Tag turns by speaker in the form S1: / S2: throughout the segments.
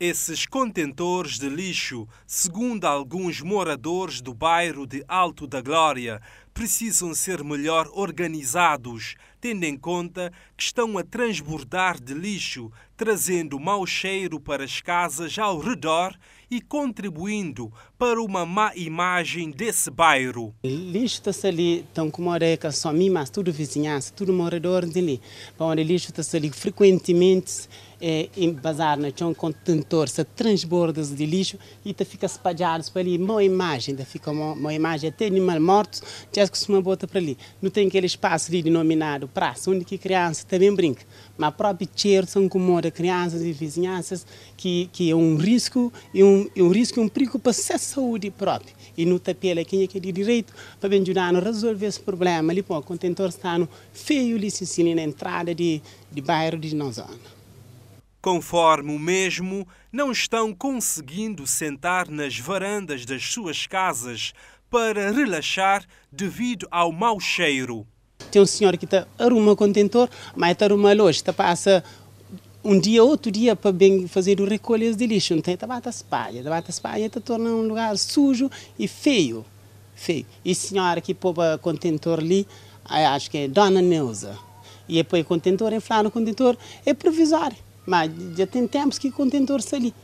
S1: Esses contentores de lixo, segundo alguns moradores do bairro de Alto da Glória, precisam ser melhor organizados, tendo em conta que estão a transbordar de lixo, trazendo mau cheiro para as casas ao redor e contribuindo para uma má imagem desse bairro. Lixo está
S2: ali, estão com uma oreca, só mim, mas tudo vizinhança, tudo morador dali. Para o lixo está ali frequentemente é, bazar né, um contentor se transborda de lixo e te fica espalhado para ali uma imagem, te fica uma, uma imagem até animal morto, já se uma botar para ali. Não tem aquele espaço ali denominado praça, onde que criança também brinca. Mas próprio cheiro são incomoda crianças e vizinhanças, que, que é um risco, e um, é um risco e um perigo para a saúde própria. E não tapete, quem é que é de direito para bem ajudar a resolver esse problema ali, pô, o contentor está no feio ali, na entrada de, de bairro de
S1: Nozona. Conforme o mesmo, não estão conseguindo sentar nas varandas das suas casas para relaxar devido ao mau cheiro.
S2: Tem um senhor que tá, arruma contentor, mas está arruma loja, Está passa um dia, outro dia, para bem fazer o recolha de lixo. Então, está bata espalha, está bata espalha, está torna um lugar sujo e feio. Feio. E senhora que pôs contentor ali, acho que é Dona Neuza. E depois é o contentor, inflar no contentor, é provisório mas já tem tempos que contentor está ali.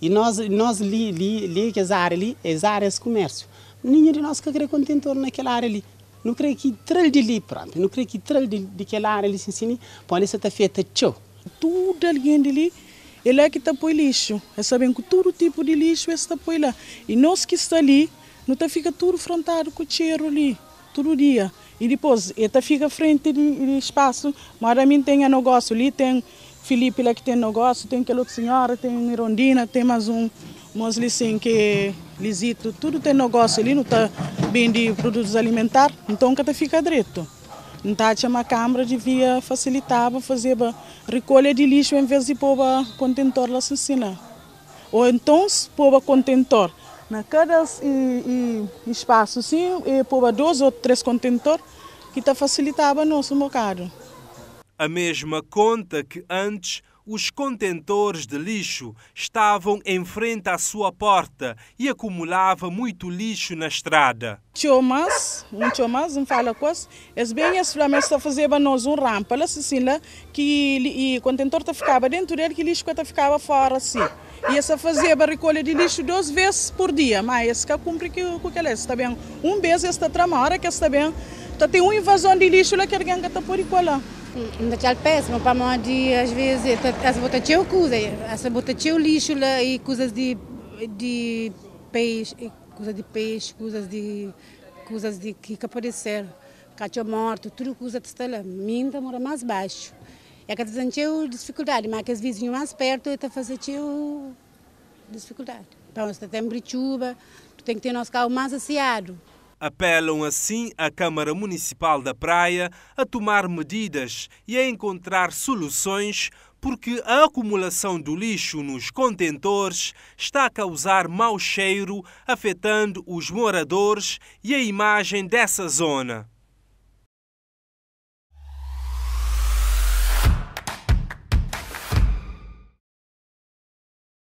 S2: E nós, nós li, li, li que as áreas ali, as áreas de comércio. Nenhum de nós que quer contentor naquela área ali. Não creio que tral de ali, pronto. Não creio que tral de, daquela área ali, sim, pode ser feita tchau.
S3: Tudo alguém de ali, ele é que está põe lixo. É sabem que todo tipo de lixo está põe lá. E nós que está ali, não tá fica tudo frontado com o cheiro ali, todo dia. E depois, ele tá fica frente de, de espaço, mas também tem a negócio ali, tem Felipe lá é que tem negócio, tem aquela outra senhora, tem Irondina, tem mais um mas assim que lisito, tudo tem negócio ali, não está bem de produtos alimentares, então cada fica direito. Então tinha tá uma Câmara devia facilitar para fazer a recolha de lixo em vez de pôr contentor lá assassina. Ou então pôr contentor. Na cada e, e espaço sim, pôr dois ou três contentor que está facilitava nosso mercado
S1: a mesma conta que antes os contentores de lixo estavam em frente à sua porta e acumulava muito lixo na estrada.
S3: Chomas, um chomas, um fala coisa, as benhas flamengo está fazer para nós um rampa, assassina, que o contentor tá ficava dentro dele, que lixo tá ficava fora assim. E essa fazia a recolha de lixo duas vezes por dia, mas essa cumpre que o que ela está bem. Um mês esta tramora, que está bem
S4: então tem uma invasão de lixo lá que alguém está por igual lá. Não te péssimo, para mão de, às vezes, as botas cheio coisas, as botas cheio lixo lá e coisas de, de peixe, coisas de peixe, coisas de, coisas de que apareceram, cachorro morto, tudo coisa que está lá. Minha mora mais baixo. É que tem cheio dificuldade, mas que os vizinhos mais perto está fazendo cheio dificuldade. Então, se tem brichuba, tem que ter nosso carro mais aciado.
S1: Apelam assim à Câmara Municipal da Praia a tomar medidas e a encontrar soluções, porque a acumulação do lixo nos contentores está a causar mau cheiro, afetando os moradores e a imagem dessa zona.